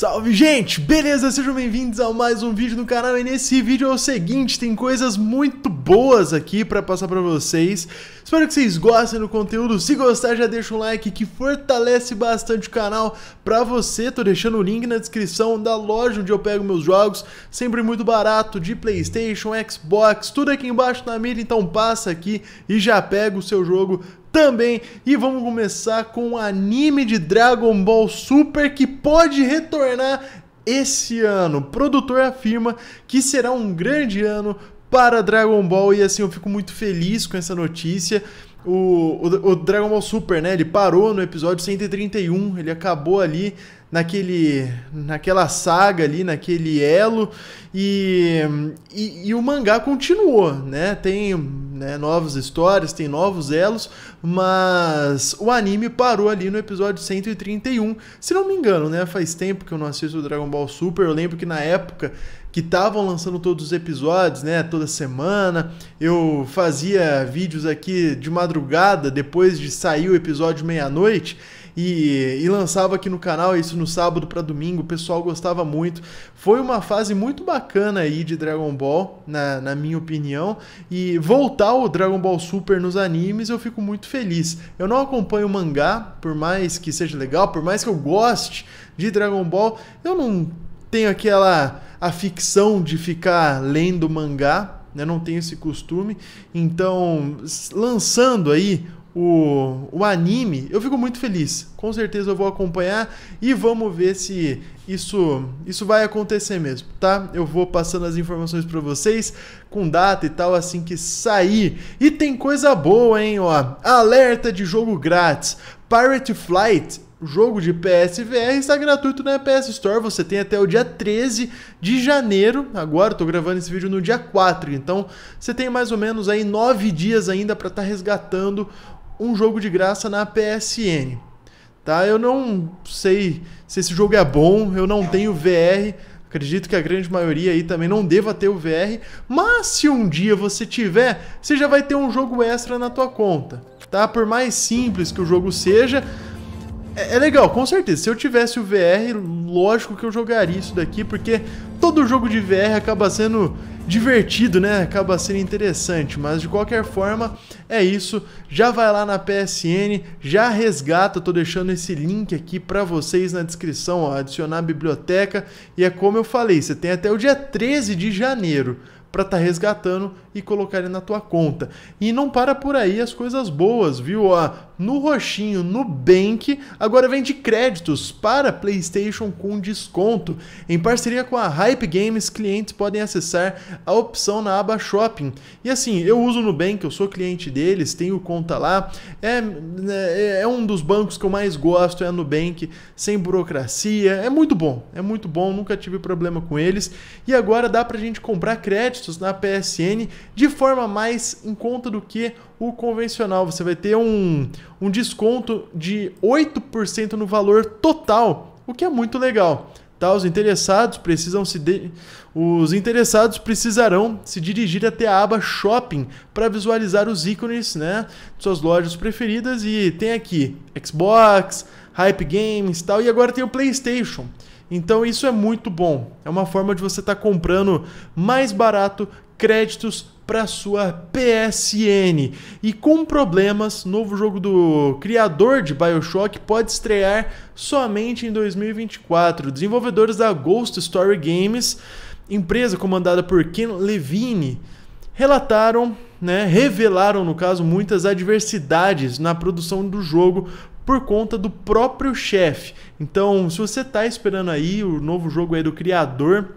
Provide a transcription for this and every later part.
Salve gente, beleza? Sejam bem-vindos a mais um vídeo no canal e nesse vídeo é o seguinte, tem coisas muito boas aqui pra passar pra vocês Espero que vocês gostem do conteúdo, se gostar já deixa um like que fortalece bastante o canal pra você Tô deixando o link na descrição da loja onde eu pego meus jogos, sempre muito barato, de Playstation, Xbox, tudo aqui embaixo na mídia Então passa aqui e já pega o seu jogo também. E vamos começar com o anime de Dragon Ball Super que pode retornar esse ano. O produtor afirma que será um grande ano para Dragon Ball e assim eu fico muito feliz com essa notícia. O, o, o, Dragon Ball Super, né? Ele parou no episódio 131, ele acabou ali naquele, naquela saga ali, naquele elo e, e, e o mangá continuou, né? Tem né, novas histórias, tem novos elos, mas o anime parou ali no episódio 131. Se não me engano, né? Faz tempo que eu não assisto o Dragon Ball Super. Eu lembro que na época que estavam lançando todos os episódios, né, toda semana. Eu fazia vídeos aqui de madrugada depois de sair o episódio meia-noite e, e lançava aqui no canal isso no sábado para domingo, o pessoal gostava muito. Foi uma fase muito bacana aí de Dragon Ball, na, na minha opinião, e voltar o Dragon Ball Super nos animes eu fico muito feliz. Eu não acompanho o mangá, por mais que seja legal, por mais que eu goste de Dragon Ball, eu não tenho aquela aficção de ficar lendo mangá, né? não tenho esse costume. Então, lançando aí o, o anime, eu fico muito feliz. Com certeza eu vou acompanhar e vamos ver se isso, isso vai acontecer mesmo, tá? Eu vou passando as informações para vocês com data e tal assim que sair. E tem coisa boa, hein, ó. Alerta de jogo grátis. Pirate Flight jogo de PSVR está gratuito na PS Store. Você tem até o dia 13 de janeiro. Agora estou gravando esse vídeo no dia 4, então você tem mais ou menos aí 9 dias ainda para estar tá resgatando um jogo de graça na PSN. Tá? Eu não sei se esse jogo é bom, eu não tenho VR, Acredito que a grande maioria aí também não deva ter o VR, mas se um dia você tiver, você já vai ter um jogo extra na tua conta, tá? Por mais simples que o jogo seja, é, é legal, com certeza. Se eu tivesse o VR, lógico que eu jogaria isso daqui, porque todo jogo de VR acaba sendo divertido, né? Acaba sendo interessante, mas de qualquer forma é isso. Já vai lá na PSN, já resgata, tô deixando esse link aqui para vocês na descrição, ó, adicionar a biblioteca e é como eu falei, você tem até o dia 13 de janeiro para estar tá resgatando e colocar ele na tua conta. E não para por aí as coisas boas, viu? Ó, no roxinho, no Bank, agora vende créditos para PlayStation com desconto. Em parceria com a Hype Games, clientes podem acessar a opção na aba Shopping. E assim, eu uso o Nubank, eu sou cliente deles, tenho conta lá. É, né, é, é um dos bancos que eu mais gosto, é a Nubank, sem burocracia. É muito bom, é muito bom, nunca tive problema com eles. E agora dá pra gente comprar créditos na PSN de forma mais em conta do que o convencional. Você vai ter um, um desconto de 8% no valor total, o que é muito legal. Tá, os interessados precisam se de... os interessados precisarão se dirigir até a aba Shopping para visualizar os ícones, né, de suas lojas preferidas e tem aqui Xbox, Hype Games, tal, e agora tem o PlayStation. Então isso é muito bom. É uma forma de você estar tá comprando mais barato créditos para sua PSN. E com problemas, novo jogo do criador de BioShock pode estrear somente em 2024. Desenvolvedores da Ghost Story Games, empresa comandada por Ken Levine, relataram, né, revelaram no caso muitas adversidades na produção do jogo por conta do próprio chefe. Então, se você está esperando aí o novo jogo aí do criador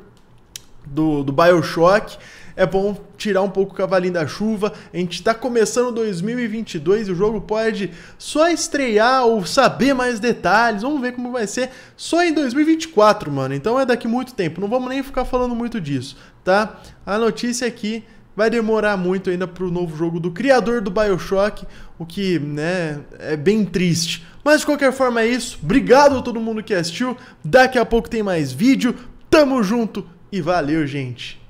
do, do BioShock, é bom tirar um pouco o cavalinho da chuva. A gente está começando 2022 e o jogo pode só estrear ou saber mais detalhes. Vamos ver como vai ser só em 2024, mano. Então é daqui muito tempo. Não vamos nem ficar falando muito disso, tá? A notícia aqui é vai demorar muito ainda para o novo jogo do criador do BioShock, o que, né, é bem triste. Mas de qualquer forma é isso. Obrigado a todo mundo que assistiu. Daqui a pouco tem mais vídeo. Tamo junto e valeu, gente.